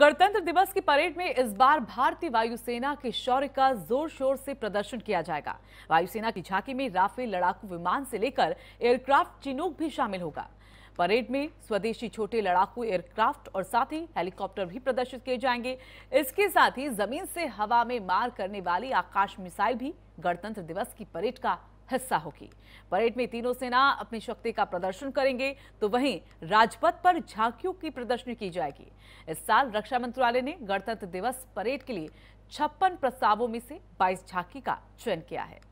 गणतंत्र दिवस की परेड में इस बार भारतीय वायुसेना के शौर्य का जोर शोर से प्रदर्शन किया जाएगा वायुसेना की झांकी में राफेल लड़ाकू विमान से लेकर एयरक्राफ्ट चिनूक भी शामिल होगा परेड में स्वदेशी छोटे लड़ाकू एयरक्राफ्ट और साथ ही हेलीकॉप्टर भी प्रदर्शित किए जाएंगे इसके साथ ही जमीन से हवा में मार करने वाली आकाश मिसाइल भी गणतंत्र दिवस की परेड का हिस्सा होगी परेड में तीनों सेना अपनी शक्ति का प्रदर्शन करेंगे तो वहीं राजपथ पर झांकियों की प्रदर्शनी की जाएगी इस साल रक्षा मंत्रालय ने गणतंत्र दिवस परेड के लिए छप्पन प्रस्तावों में से 22 झांकी का चयन किया है